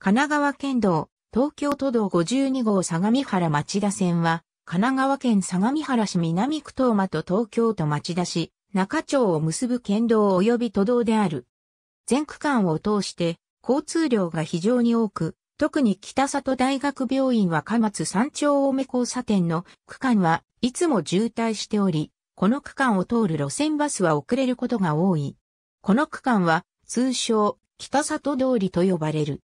神奈川県道、東京都道52号相模原町田線は、神奈川県相模原市南区東間と東京都町田市、中町を結ぶ県道及び都道である。全区間を通して、交通量が非常に多く、特に北里大学病院は貨松山頂大目交差点の区間はいつも渋滞しており、この区間を通る路線バスは遅れることが多い。この区間は通称北里通りと呼ばれる。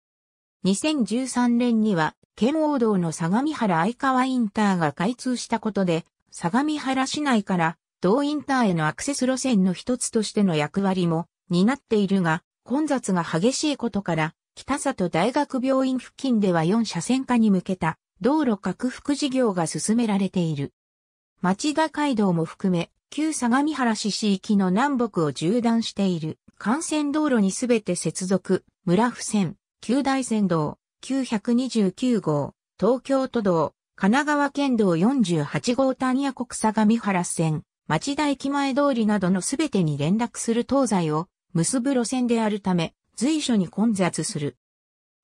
2013年には、県王道の相模原相川インターが開通したことで、相模原市内から同インターへのアクセス路線の一つとしての役割も担っているが、混雑が激しいことから、北里大学病院付近では4車線化に向けた道路拡幅事業が進められている。町田街道も含め、旧相模原市市域の南北を縦断している幹線道路にすべて接続、村付線、九大仙道、929号、東京都道、神奈川県道48号谷谷国相模原線、町田駅前通りなどのすべてに連絡する東西を結ぶ路線であるため、随所に混雑する。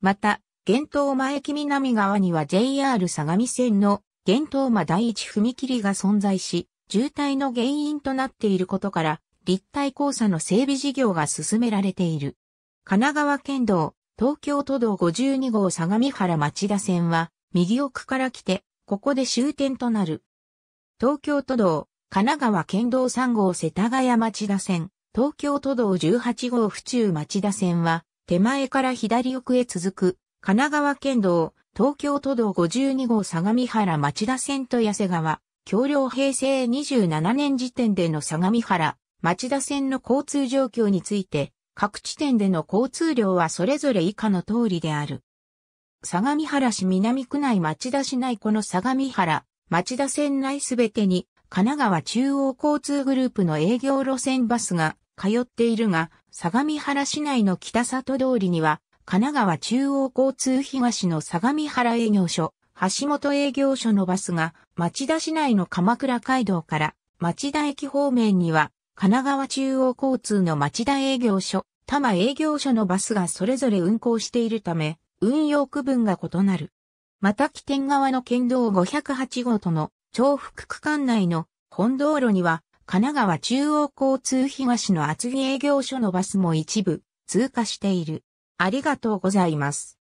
また、玄東間駅南側には JR 相模線の玄東間第一踏切が存在し、渋滞の原因となっていることから、立体交差の整備事業が進められている。神奈川県道東京都道52号相模原町田線は、右奥から来て、ここで終点となる。東京都道、神奈川県道3号世田谷町田線、東京都道18号府中町田線は、手前から左奥へ続く、神奈川県道、東京都道52号相模原町田線と八瀬川、橋梁平成27年時点での相模原、町田線の交通状況について、各地点での交通量はそれぞれ以下の通りである。相模原市南区内町田市内この相模原、町田線内すべてに神奈川中央交通グループの営業路線バスが通っているが、相模原市内の北里通りには神奈川中央交通東の相模原営業所、橋本営業所のバスが町田市内の鎌倉街道から町田駅方面には神奈川中央交通の町田営業所、多摩営業所のバスがそれぞれ運行しているため、運用区分が異なる。また起点側の県道508号との重複区間内の本道路には、神奈川中央交通東の厚木営業所のバスも一部通過している。ありがとうございます。